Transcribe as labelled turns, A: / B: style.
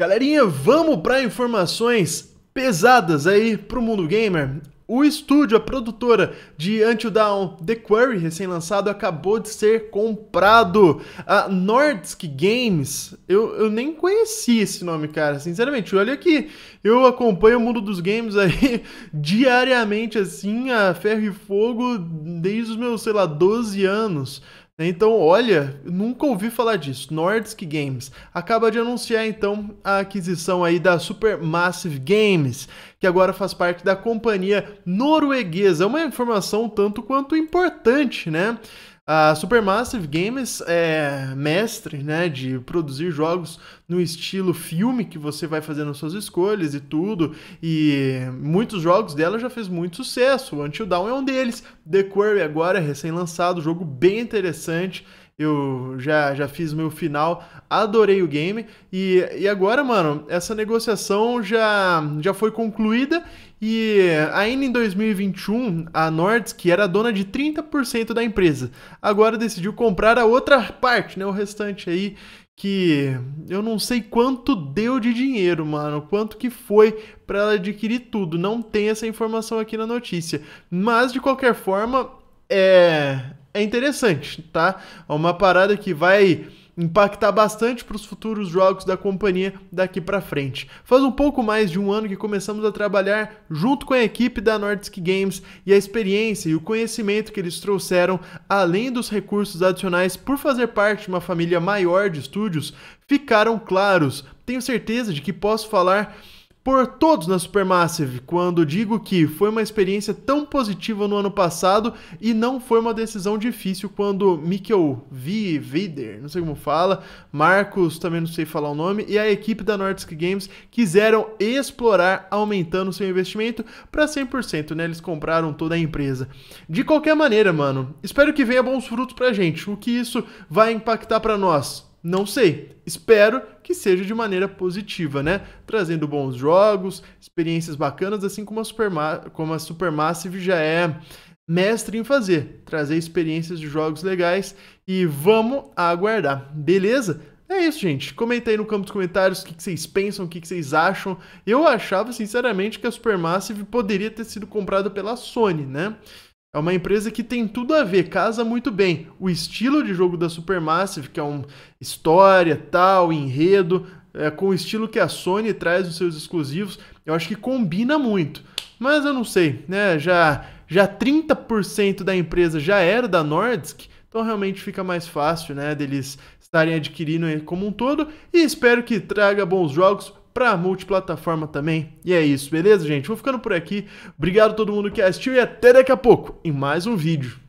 A: Galerinha, vamos para informações pesadas aí para o mundo gamer. O estúdio, a produtora de Until Dawn The Quarry, recém-lançado, acabou de ser comprado. A Nordisk Games, eu, eu nem conheci esse nome, cara, sinceramente. Olha aqui, eu acompanho o mundo dos games aí diariamente, assim, a ferro e fogo, desde os meus, sei lá, 12 anos. Então, olha, nunca ouvi falar disso. Nordisk Games acaba de anunciar então a aquisição aí da Supermassive Games, que agora faz parte da companhia norueguesa. É uma informação tanto quanto importante, né? A Supermassive Games é mestre né, de produzir jogos no estilo filme que você vai fazendo suas escolhas e tudo. E muitos jogos dela já fez muito sucesso. O Until Dawn é um deles. The Quarry agora, é recém-lançado, jogo bem interessante eu já, já fiz meu final, adorei o game. E, e agora, mano, essa negociação já, já foi concluída e ainda em 2021, a Nords, que era dona de 30% da empresa, agora decidiu comprar a outra parte, né, o restante aí, que eu não sei quanto deu de dinheiro, mano, quanto que foi para ela adquirir tudo. Não tem essa informação aqui na notícia. Mas de qualquer forma, é é interessante, tá? É uma parada que vai impactar bastante para os futuros jogos da companhia daqui para frente. Faz um pouco mais de um ano que começamos a trabalhar junto com a equipe da Nordisk Games e a experiência e o conhecimento que eles trouxeram, além dos recursos adicionais por fazer parte de uma família maior de estúdios, ficaram claros. Tenho certeza de que posso falar por todos na Supermassive quando digo que foi uma experiência tão positiva no ano passado e não foi uma decisão difícil quando Mikkel V. Vider, não sei como fala, Marcos, também não sei falar o nome, e a equipe da Nordisk Games quiseram explorar aumentando seu investimento para 100%, né? Eles compraram toda a empresa. De qualquer maneira, mano, espero que venha bons frutos pra gente, o que isso vai impactar para nós não sei. Espero que seja de maneira positiva, né? Trazendo bons jogos, experiências bacanas, assim como a, Superma como a Supermassive já é mestre em fazer, trazer experiências de jogos legais e vamos aguardar, beleza? É isso, gente. Comenta aí no campo dos comentários o que, vocês pensam, o que, que vocês acham. Eu achava, sinceramente, que a Supermassive poderia ter sido comprada pela Sony, né? É uma empresa que tem tudo a ver, casa muito bem. O estilo de jogo da Supermassive, que é uma história, tal, enredo, é, com o estilo que a Sony traz nos seus exclusivos, eu acho que combina muito. Mas eu não sei, né? Já, já 30% da empresa já era da Nordisk, então realmente fica mais fácil, né, deles estarem adquirindo como um todo. E espero que traga bons jogos para multiplataforma também. E é isso, beleza, gente? Vou ficando por aqui. Obrigado a todo mundo que assistiu e até daqui a pouco em mais um vídeo.